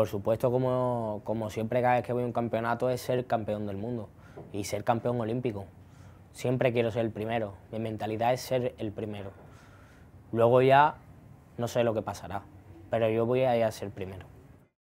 Por supuesto, como, siempre cada vez que voy a un campeonato es ser campeón del mundo y ser campeón olímpico. Siempre quiero ser el primero. Mi mentalidad es ser el primero. Luego ya no sé lo que pasará, pero yo voy a ir a ser primero.